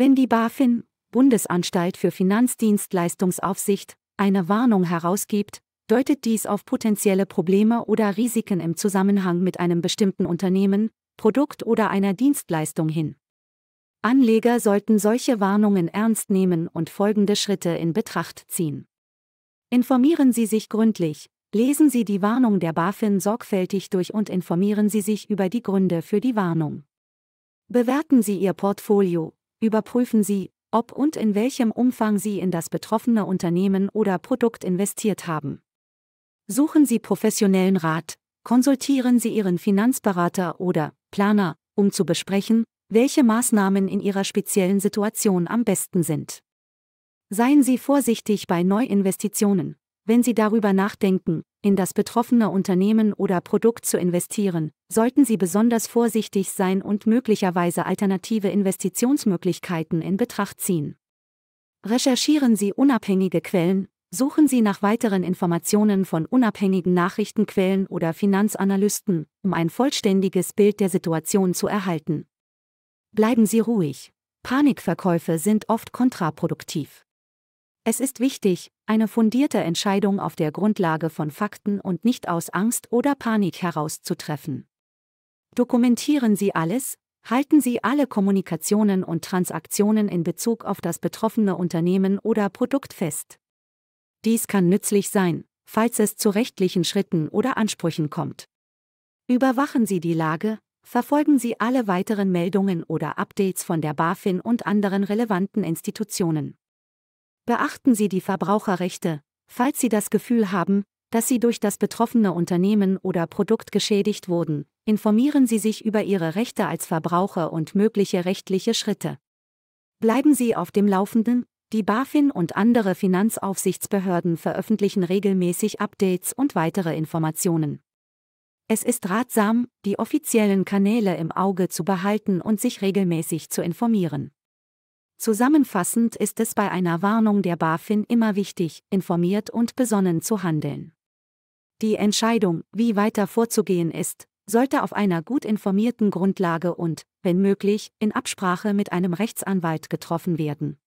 Wenn die BaFin, Bundesanstalt für Finanzdienstleistungsaufsicht, eine Warnung herausgibt, deutet dies auf potenzielle Probleme oder Risiken im Zusammenhang mit einem bestimmten Unternehmen, Produkt oder einer Dienstleistung hin. Anleger sollten solche Warnungen ernst nehmen und folgende Schritte in Betracht ziehen. Informieren Sie sich gründlich, lesen Sie die Warnung der BaFin sorgfältig durch und informieren Sie sich über die Gründe für die Warnung. Bewerten Sie Ihr Portfolio, Überprüfen Sie, ob und in welchem Umfang Sie in das betroffene Unternehmen oder Produkt investiert haben. Suchen Sie professionellen Rat, konsultieren Sie Ihren Finanzberater oder Planer, um zu besprechen, welche Maßnahmen in Ihrer speziellen Situation am besten sind. Seien Sie vorsichtig bei Neuinvestitionen wenn Sie darüber nachdenken, in das betroffene Unternehmen oder Produkt zu investieren, sollten Sie besonders vorsichtig sein und möglicherweise alternative Investitionsmöglichkeiten in Betracht ziehen. Recherchieren Sie unabhängige Quellen, suchen Sie nach weiteren Informationen von unabhängigen Nachrichtenquellen oder Finanzanalysten, um ein vollständiges Bild der Situation zu erhalten. Bleiben Sie ruhig. Panikverkäufe sind oft kontraproduktiv. Es ist wichtig, eine fundierte Entscheidung auf der Grundlage von Fakten und nicht aus Angst oder Panik herauszutreffen. Dokumentieren Sie alles, halten Sie alle Kommunikationen und Transaktionen in Bezug auf das betroffene Unternehmen oder Produkt fest. Dies kann nützlich sein, falls es zu rechtlichen Schritten oder Ansprüchen kommt. Überwachen Sie die Lage, verfolgen Sie alle weiteren Meldungen oder Updates von der BaFin und anderen relevanten Institutionen. Beachten Sie die Verbraucherrechte, falls Sie das Gefühl haben, dass Sie durch das betroffene Unternehmen oder Produkt geschädigt wurden, informieren Sie sich über Ihre Rechte als Verbraucher und mögliche rechtliche Schritte. Bleiben Sie auf dem Laufenden, die BaFin und andere Finanzaufsichtsbehörden veröffentlichen regelmäßig Updates und weitere Informationen. Es ist ratsam, die offiziellen Kanäle im Auge zu behalten und sich regelmäßig zu informieren. Zusammenfassend ist es bei einer Warnung der BaFin immer wichtig, informiert und besonnen zu handeln. Die Entscheidung, wie weiter vorzugehen ist, sollte auf einer gut informierten Grundlage und, wenn möglich, in Absprache mit einem Rechtsanwalt getroffen werden.